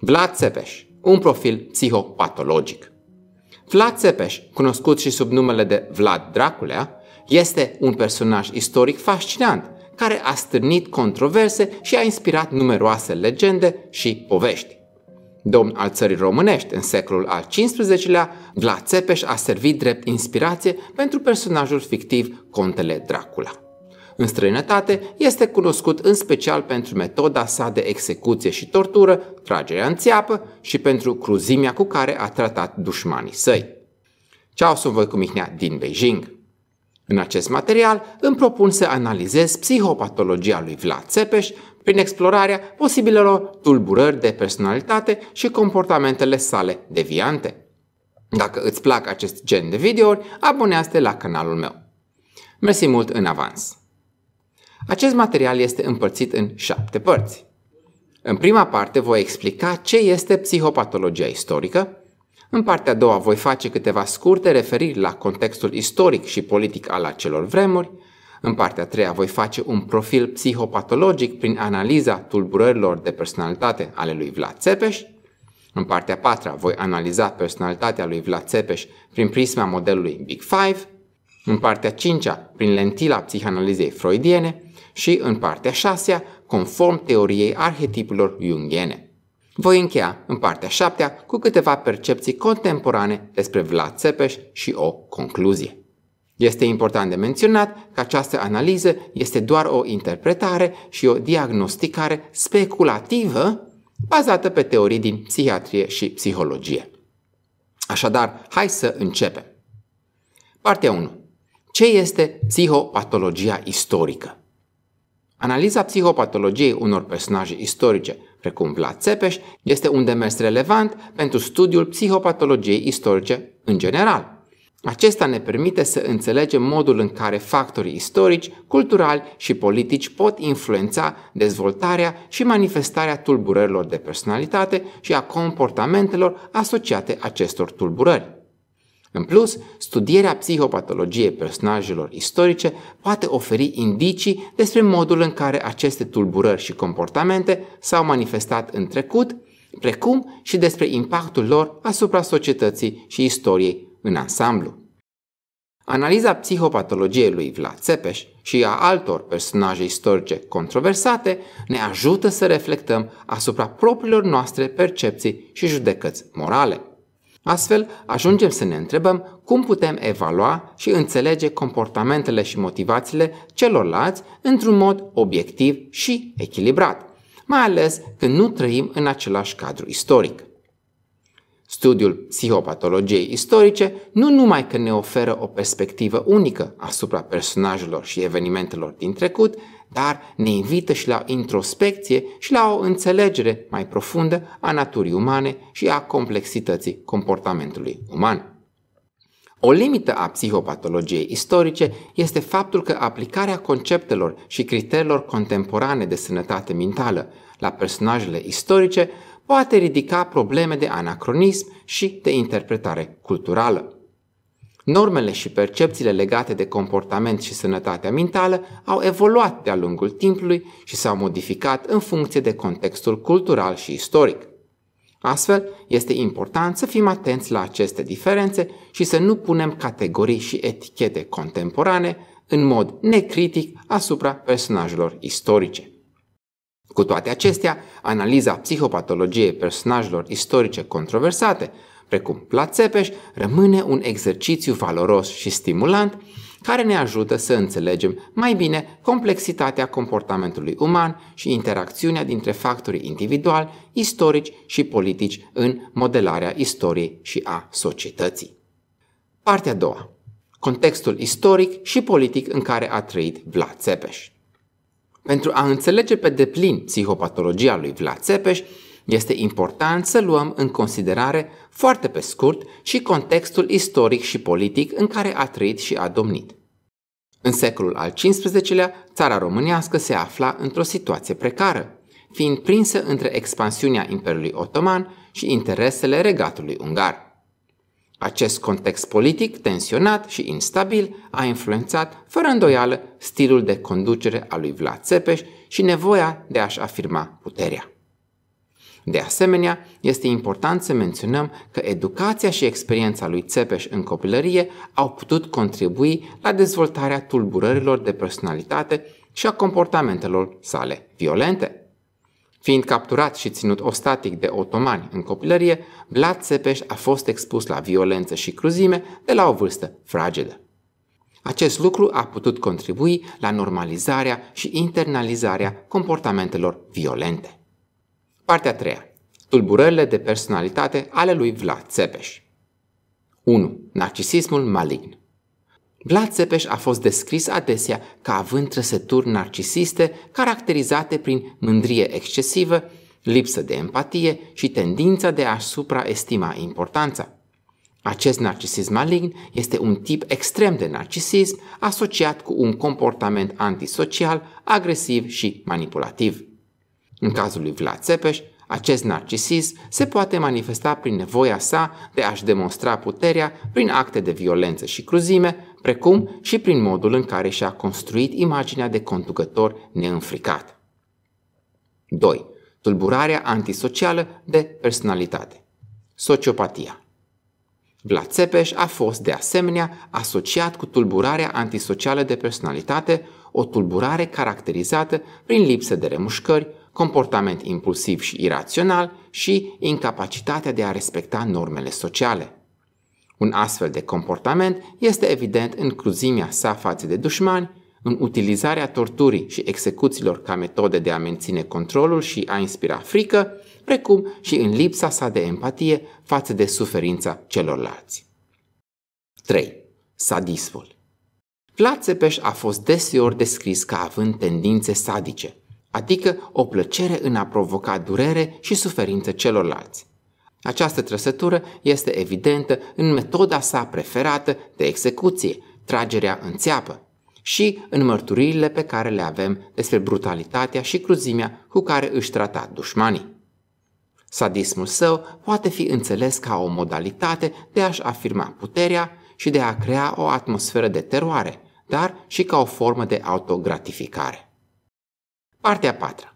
Vlad Țepeș, un profil psihopatologic. Vlad Țepeș, cunoscut și sub numele de Vlad Draculea, este un personaj istoric fascinant, care a stârnit controverse și a inspirat numeroase legende și povești. Domn al țării românești în secolul al XV-lea, Vlad Țepeș a servit drept inspirație pentru personajul fictiv Contele Dracula în străinătate, este cunoscut în special pentru metoda sa de execuție și tortură, tragerea în țeapă și pentru cruzimea cu care a tratat dușmanii săi. Ceau, sunt Mihnea din Beijing. În acest material îmi propun să analizez psihopatologia lui Vlad Țepeș prin explorarea posibilelor tulburări de personalitate și comportamentele sale deviante. Dacă îți plac acest gen de videouri, abonează-te la canalul meu. Mersi mult în avans! Acest material este împărțit în șapte părți. În prima parte voi explica ce este psihopatologia istorică, în partea a doua voi face câteva scurte referiri la contextul istoric și politic al acelor vremuri, în partea a treia voi face un profil psihopatologic prin analiza tulburărilor de personalitate ale lui Vlad Țepeș, în partea a patra voi analiza personalitatea lui Vlad Țepeș prin prisma modelului Big Five, în partea a cincea prin lentila psihanalizei freudiene și în partea șasea, conform teoriei arhetipilor jungiene. Voi încheia în partea șaptea cu câteva percepții contemporane despre Vlad Țepeș și o concluzie. Este important de menționat că această analiză este doar o interpretare și o diagnosticare speculativă bazată pe teorii din psihiatrie și psihologie. Așadar, hai să începem. Partea 1. Ce este psihopatologia istorică? Analiza psihopatologiei unor personaje istorice, precum Vlad Țepeș, este un demers relevant pentru studiul psihopatologiei istorice în general. Acesta ne permite să înțelegem modul în care factorii istorici, culturali și politici pot influența dezvoltarea și manifestarea tulburărilor de personalitate și a comportamentelor asociate acestor tulburări. În plus, studierea psihopatologiei personajelor istorice poate oferi indicii despre modul în care aceste tulburări și comportamente s-au manifestat în trecut, precum și despre impactul lor asupra societății și istoriei în ansamblu. Analiza psihopatologiei lui Vlad Țepeș și a altor personaje istorice controversate ne ajută să reflectăm asupra propriilor noastre percepții și judecăți morale. Astfel, ajungem să ne întrebăm cum putem evalua și înțelege comportamentele și motivațiile celorlalți într-un mod obiectiv și echilibrat, mai ales când nu trăim în același cadru istoric. Studiul psihopatologiei istorice nu numai că ne oferă o perspectivă unică asupra personajelor și evenimentelor din trecut, dar ne invită și la introspecție și la o înțelegere mai profundă a naturii umane și a complexității comportamentului uman. O limită a psihopatologiei istorice este faptul că aplicarea conceptelor și criteriilor contemporane de sănătate mentală la personajele istorice poate ridica probleme de anacronism și de interpretare culturală. Normele și percepțiile legate de comportament și sănătatea mentală au evoluat de-a lungul timpului și s-au modificat în funcție de contextul cultural și istoric. Astfel, este important să fim atenți la aceste diferențe și să nu punem categorii și etichete contemporane în mod necritic asupra personajelor istorice. Cu toate acestea, analiza psihopatologiei personajelor istorice controversate precum la țepeș, rămâne un exercițiu valoros și stimulant care ne ajută să înțelegem mai bine complexitatea comportamentului uman și interacțiunea dintre factorii individuali, istorici și politici în modelarea istoriei și a societății. Partea a doua. Contextul istoric și politic în care a trăit Vlad Țepeș. Pentru a înțelege pe deplin psihopatologia lui Vlad Țepeș, este important să luăm în considerare foarte pe scurt și contextul istoric și politic în care a trăit și a domnit. În secolul al XV-lea, țara românească se afla într-o situație precară, fiind prinsă între expansiunea Imperiului Otoman și interesele regatului ungar. Acest context politic tensionat și instabil a influențat, fără îndoială, stilul de conducere a lui Vlad Țepeș și nevoia de a-și afirma puterea. De asemenea, este important să menționăm că educația și experiența lui Țepeș în copilărie au putut contribui la dezvoltarea tulburărilor de personalitate și a comportamentelor sale violente. Fiind capturat și ținut ostatic de otomani în copilărie, Vlad Țepeș a fost expus la violență și cruzime de la o vârstă fragedă. Acest lucru a putut contribui la normalizarea și internalizarea comportamentelor violente. Partea 3. Tulburările de personalitate ale lui Vlad Țepeș. 1. Narcisismul malign Vlad Țepeș a fost descris adesea ca având trăsături narcisiste caracterizate prin mândrie excesivă, lipsă de empatie și tendința de a supraestima importanța. Acest narcisism malign este un tip extrem de narcisism asociat cu un comportament antisocial, agresiv și manipulativ. În cazul lui Vlad Țepeș, acest narcisism se poate manifesta prin nevoia sa de a-și demonstra puterea prin acte de violență și cruzime, precum și prin modul în care și-a construit imaginea de conducător neînfricat. 2. Tulburarea antisocială de personalitate Sociopatia Vlad Țepeș a fost, de asemenea, asociat cu tulburarea antisocială de personalitate, o tulburare caracterizată prin lipsă de remușcări, comportament impulsiv și irațional și incapacitatea de a respecta normele sociale. Un astfel de comportament este evident în cruzimea sa față de dușmani, în utilizarea torturii și execuțiilor ca metode de a menține controlul și a inspira frică, precum și în lipsa sa de empatie față de suferința celorlalți. 3. Sadismul Vlad Țepeș a fost deseori descris ca având tendințe sadice – adică o plăcere în a provoca durere și suferință celorlalți. Această trăsătură este evidentă în metoda sa preferată de execuție, tragerea în țeapă, și în mărturiile pe care le avem despre brutalitatea și cruzimea cu care își trata dușmanii. Sadismul său poate fi înțeles ca o modalitate de a-și afirma puterea și de a crea o atmosferă de teroare, dar și ca o formă de autogratificare. Partea 4.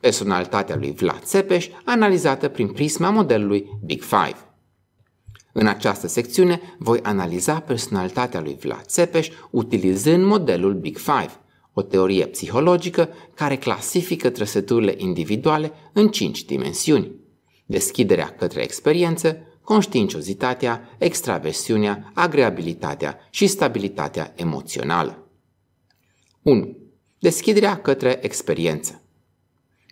Personalitatea lui Vlad Țepeș analizată prin prisma modelului Big Five. În această secțiune voi analiza personalitatea lui Vlad Țepeș utilizând modelul Big Five, o teorie psihologică care clasifică trăsăturile individuale în cinci dimensiuni. Deschiderea către experiență, conștiinciozitatea, extraversiunea, agreabilitatea și stabilitatea emoțională. 1. Deschiderea către experiență.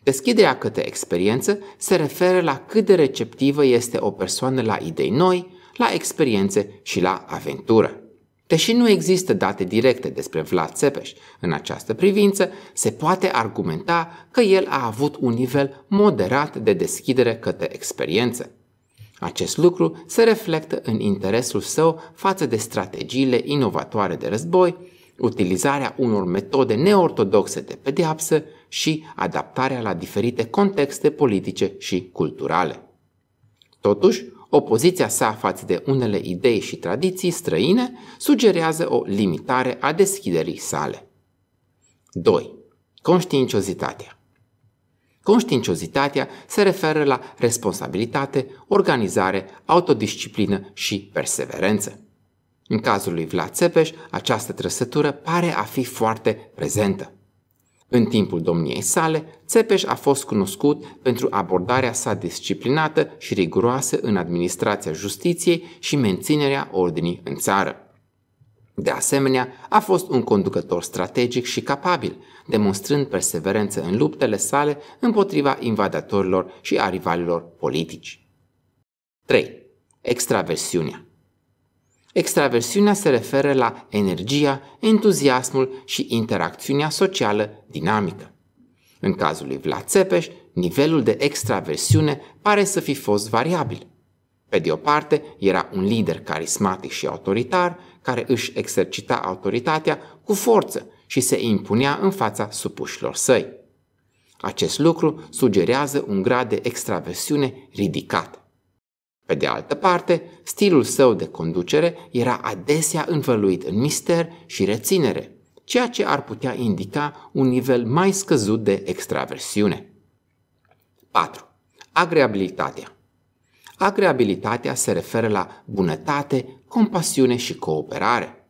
Deschiderea către experiență se referă la cât de receptivă este o persoană la idei noi, la experiențe și la aventură. Deși nu există date directe despre Vlad Țepeș în această privință, se poate argumenta că el a avut un nivel moderat de deschidere către experiență. Acest lucru se reflectă în interesul său față de strategiile inovatoare de război, utilizarea unor metode neortodoxe de pedeapsă și adaptarea la diferite contexte politice și culturale. Totuși, opoziția sa față de unele idei și tradiții străine sugerează o limitare a deschiderii sale. 2. Conștiinciozitatea Conștiinciozitatea se referă la responsabilitate, organizare, autodisciplină și perseverență. În cazul lui Vlad Țepeș, această trăsătură pare a fi foarte prezentă. În timpul domniei sale, Țepeș a fost cunoscut pentru abordarea sa disciplinată și riguroasă în administrația justiției și menținerea ordinii în țară. De asemenea, a fost un conducător strategic și capabil, demonstrând perseverență în luptele sale împotriva invadatorilor și a rivalilor politici. 3. Extraversiunea Extraversiunea se referă la energia, entuziasmul și interacțiunea socială dinamică. În cazul lui Vlad Țepeș, nivelul de extraversiune pare să fi fost variabil. Pe de o parte, era un lider carismatic și autoritar, care își exercita autoritatea cu forță și se impunea în fața supușilor săi. Acest lucru sugerează un grad de extraversiune ridicat. Pe de altă parte, stilul său de conducere era adesea învăluit în mister și reținere, ceea ce ar putea indica un nivel mai scăzut de extraversiune. 4. Agreabilitatea Agreabilitatea se referă la bunătate, compasiune și cooperare.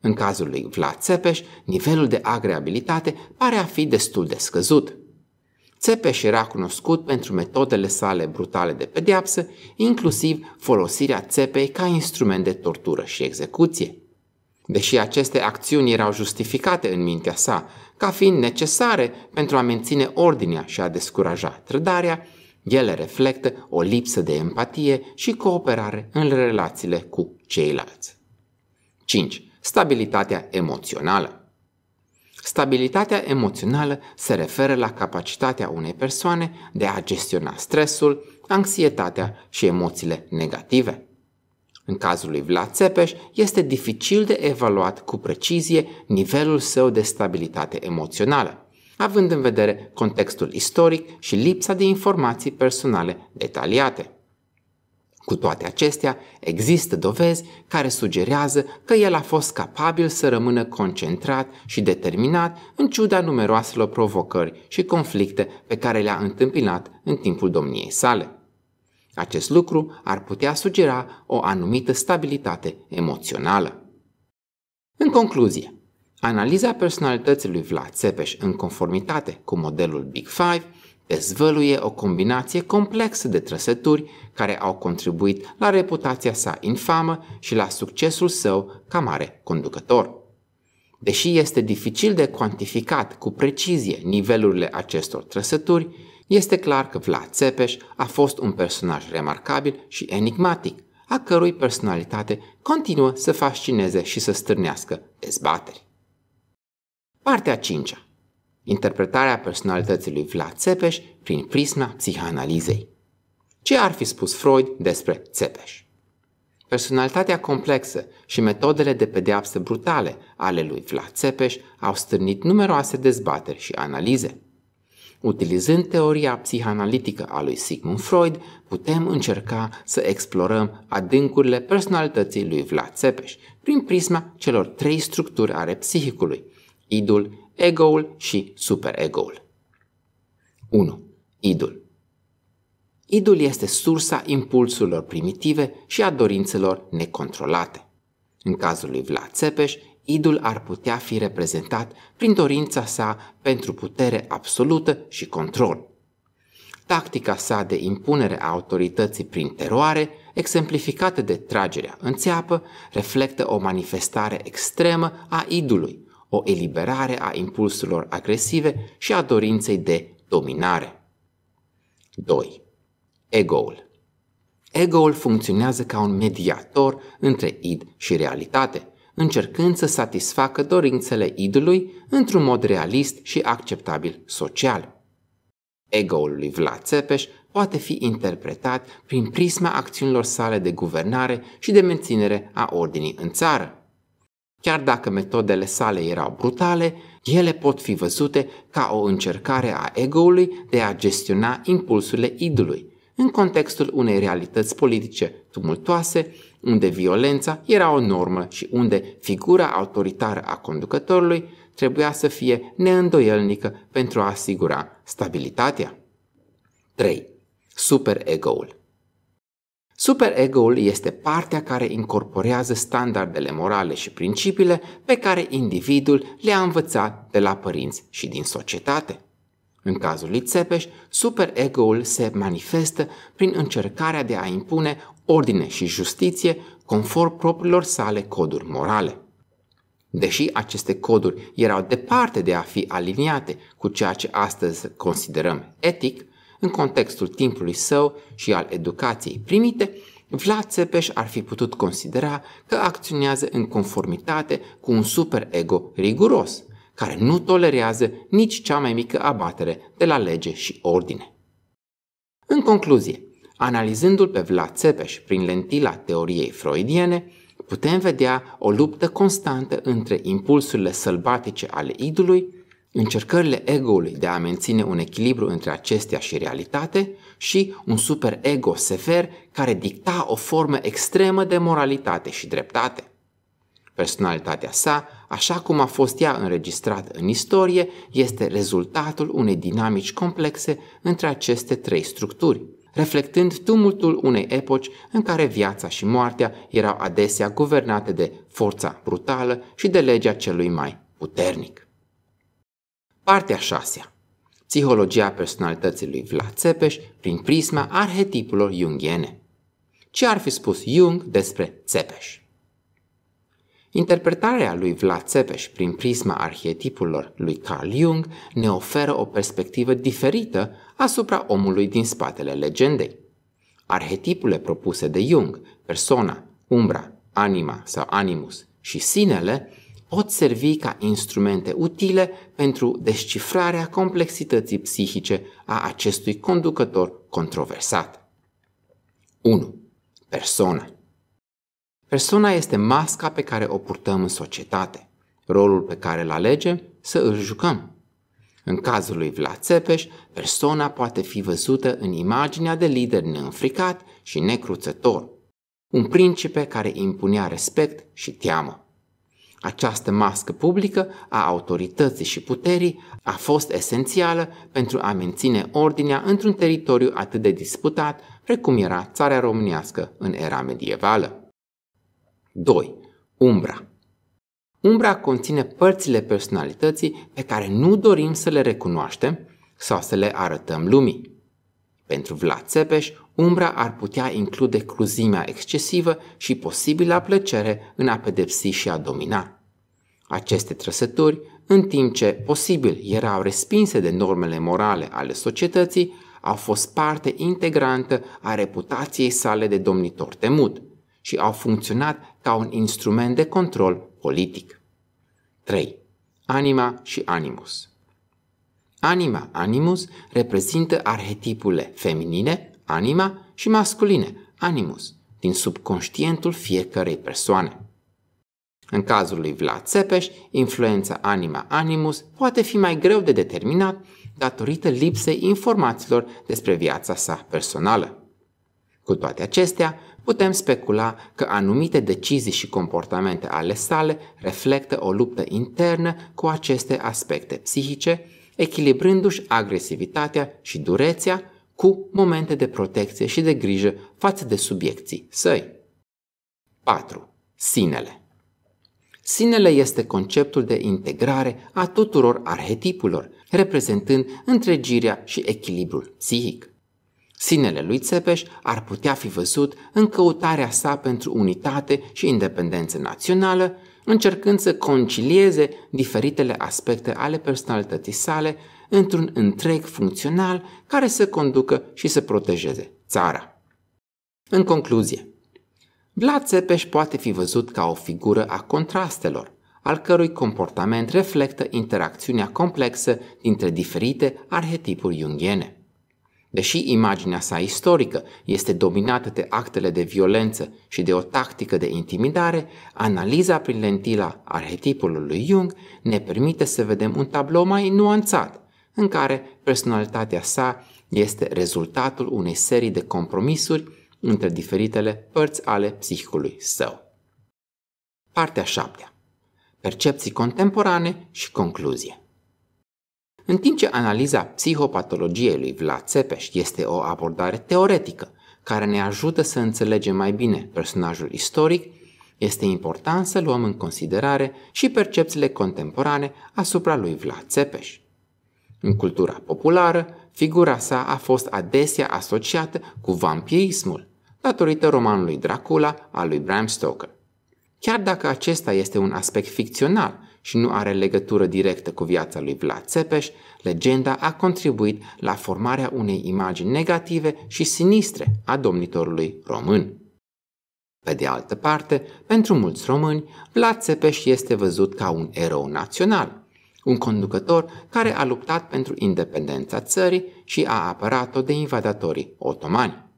În cazul lui Vlad Țepeș, nivelul de agreabilitate pare a fi destul de scăzut – Țepeș era cunoscut pentru metodele sale brutale de pedeapsă, inclusiv folosirea țepei ca instrument de tortură și execuție. Deși aceste acțiuni erau justificate în mintea sa, ca fiind necesare pentru a menține ordinea și a descuraja trădarea, ele reflectă o lipsă de empatie și cooperare în relațiile cu ceilalți. 5. Stabilitatea emoțională Stabilitatea emoțională se referă la capacitatea unei persoane de a gestiona stresul, anxietatea și emoțiile negative. În cazul lui Vlad Țepeș, este dificil de evaluat cu precizie nivelul său de stabilitate emoțională, având în vedere contextul istoric și lipsa de informații personale detaliate. Cu toate acestea, există dovezi care sugerează că el a fost capabil să rămână concentrat și determinat în ciuda numeroaselor provocări și conflicte pe care le-a întâmpinat în timpul domniei sale. Acest lucru ar putea sugera o anumită stabilitate emoțională. În concluzie, analiza personalității lui Vlad Țepeș în conformitate cu modelul Big Five – dezvăluie o combinație complexă de trăsături care au contribuit la reputația sa infamă și la succesul său ca mare conducător. Deși este dificil de cuantificat cu precizie nivelurile acestor trăsături, este clar că Vlad Țepeș a fost un personaj remarcabil și enigmatic, a cărui personalitate continuă să fascineze și să stârnească dezbateri. Partea 5 interpretarea personalității lui Vlad Țepeș prin prisma psihanalizei. Ce ar fi spus Freud despre Țepeș? Personalitatea complexă și metodele de pedeapsă brutale ale lui Vlad Țepeș au stârnit numeroase dezbateri și analize. Utilizând teoria psihanalitică a lui Sigmund Freud, putem încerca să explorăm adâncurile personalității lui Vlad Țepeș prin prisma celor trei structuri ale psihicului, idul, egoul și superegoul. 1. Idul Idul este sursa impulsurilor primitive și a dorințelor necontrolate. În cazul lui Vlad Țepeș, idul ar putea fi reprezentat prin dorința sa pentru putere absolută și control. Tactica sa de impunere a autorității prin teroare, exemplificată de tragerea în țeapă, reflectă o manifestare extremă a idului, o eliberare a impulsurilor agresive și a dorinței de dominare. 2. Egoul Egoul funcționează ca un mediator între id și realitate, încercând să satisfacă dorințele idului într-un mod realist și acceptabil social. Egoul lui Vlad Țepeș poate fi interpretat prin prisma acțiunilor sale de guvernare și de menținere a ordinii în țară. Chiar dacă metodele sale erau brutale, ele pot fi văzute ca o încercare a egoului de a gestiona impulsurile idului, în contextul unei realități politice tumultoase, unde violența era o normă și unde figura autoritară a conducătorului trebuia să fie neîndoielnică pentru a asigura stabilitatea. 3. Super ul Superego-ul este partea care incorporează standardele morale și principiile pe care individul le-a învățat de la părinți și din societate. În cazul lui Țepeș, superego-ul se manifestă prin încercarea de a impune ordine și justiție conform propriilor sale coduri morale. Deși aceste coduri erau departe de a fi aliniate cu ceea ce astăzi considerăm etic, în contextul timpului său și al educației primite, Vlad Țepeș ar fi putut considera că acționează în conformitate cu un superego riguros, care nu tolerează nici cea mai mică abatere de la lege și ordine. În concluzie, analizându-l pe Vlad Țepeș prin lentila teoriei freudiene, putem vedea o luptă constantă între impulsurile sălbatice ale idului Încercările egoului de a menține un echilibru între acestea și realitate și un superego sever care dicta o formă extremă de moralitate și dreptate. Personalitatea sa, așa cum a fost ea înregistrată în istorie, este rezultatul unei dinamici complexe între aceste trei structuri, reflectând tumultul unei epoci în care viața și moartea erau adesea guvernate de forța brutală și de legea celui mai puternic. Partea 6. Psihologia personalității lui Vlad Țepeș prin prisma arhetipelor Jungiene. Ce ar fi spus Jung despre Țepeș? Interpretarea lui Vlad Țepeș prin prisma arhetipurilor lui Carl Jung ne oferă o perspectivă diferită asupra omului din spatele legendei. Arhetipurile propuse de Jung, persona, umbra, anima sau animus și sinele pot servi ca instrumente utile pentru descifrarea complexității psihice a acestui conducător controversat. 1. Persona Persona este masca pe care o purtăm în societate, rolul pe care îl alegem să îl jucăm. În cazul lui Vlad Țepeș, persona poate fi văzută în imaginea de lider neînfricat și necruțător, un principe care impunea respect și teamă. Această mască publică a autorității și puterii a fost esențială pentru a menține ordinea într-un teritoriu atât de disputat precum era țara românească în era medievală. 2. Umbra Umbra conține părțile personalității pe care nu dorim să le recunoaștem sau să le arătăm lumii. Pentru Vlad Țepeș, umbra ar putea include cruzimea excesivă și posibila plăcere în a pedepsi și a domina. Aceste trăsături, în timp ce posibil erau respinse de normele morale ale societății, au fost parte integrantă a reputației sale de domnitor temut și au funcționat ca un instrument de control politic. 3. Anima și animus Anima animus reprezintă arhetipurile feminine, anima, și masculine, animus, din subconștientul fiecărei persoane. În cazul lui Vlad Țepeș, influența anima animus poate fi mai greu de determinat datorită lipsei informațiilor despre viața sa personală. Cu toate acestea, putem specula că anumite decizii și comportamente ale sale reflectă o luptă internă cu aceste aspecte psihice echilibrându-și agresivitatea și durețea cu momente de protecție și de grijă față de subiecții săi. 4. Sinele Sinele este conceptul de integrare a tuturor arhetipurilor, reprezentând întregirea și echilibrul psihic. Sinele lui Țepeș ar putea fi văzut în căutarea sa pentru unitate și independență națională încercând să concilieze diferitele aspecte ale personalității sale într-un întreg funcțional care să conducă și să protejeze țara. În concluzie, Vlad Țepeș poate fi văzut ca o figură a contrastelor, al cărui comportament reflectă interacțiunea complexă dintre diferite arhetipuri junghiene. Deși imaginea sa istorică este dominată de actele de violență și de o tactică de intimidare, analiza prin lentila arhetipului lui Jung ne permite să vedem un tablou mai nuanțat, în care personalitatea sa este rezultatul unei serii de compromisuri între diferitele părți ale psihicului său. Partea 7. Percepții contemporane și concluzie. În timp ce analiza psihopatologiei lui Vlad Țepeș este o abordare teoretică care ne ajută să înțelegem mai bine personajul istoric, este important să luăm în considerare și percepțiile contemporane asupra lui Vlad Țepeș. În cultura populară, figura sa a fost adesea asociată cu vampirismul, datorită romanului Dracula al lui Bram Stoker. Chiar dacă acesta este un aspect ficțional și nu are legătură directă cu viața lui Vlad Țepeș, legenda a contribuit la formarea unei imagini negative și sinistre a domnitorului român. Pe de altă parte, pentru mulți români, Vlad Țepeș este văzut ca un erou național, un conducător care a luptat pentru independența țării și a apărat-o de invadatorii otomani.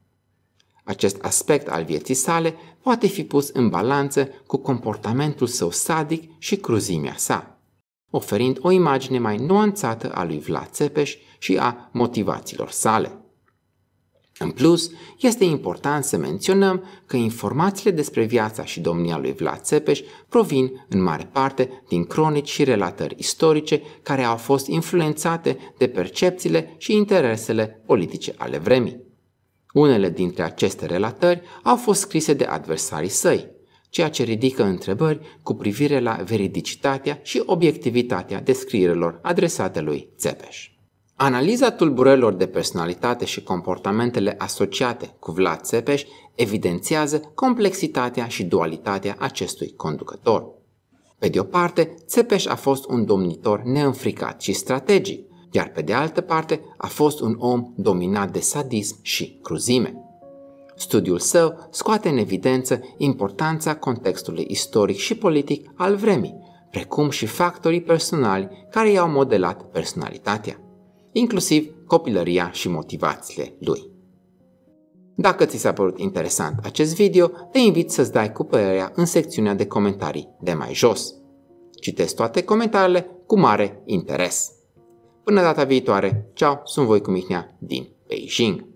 Acest aspect al vieții sale poate fi pus în balanță cu comportamentul său sadic și cruzimea sa, oferind o imagine mai nuanțată a lui Vlad Țepeș și a motivațiilor sale. În plus, este important să menționăm că informațiile despre viața și domnia lui Vlad Țepeș provin în mare parte din cronici și relatări istorice care au fost influențate de percepțiile și interesele politice ale vremii. Unele dintre aceste relatări au fost scrise de adversarii săi, ceea ce ridică întrebări cu privire la veridicitatea și obiectivitatea descrierilor adresate lui Țepeș. Analiza tulburărilor de personalitate și comportamentele asociate cu Vlad Țepeș evidențiază complexitatea și dualitatea acestui conducător. Pe de o parte, Țepeș a fost un domnitor neînfricat și strategic, iar pe de altă parte a fost un om dominat de sadism și cruzime. Studiul său scoate în evidență importanța contextului istoric și politic al vremii, precum și factorii personali care i-au modelat personalitatea, inclusiv copilăria și motivațiile lui. Dacă ți s-a părut interesant acest video, te invit să-ți dai cu părerea în secțiunea de comentarii de mai jos. Citesc toate comentariile cu mare interes! Până data viitoare, ceau, sunt voi cu Mihnea din Beijing.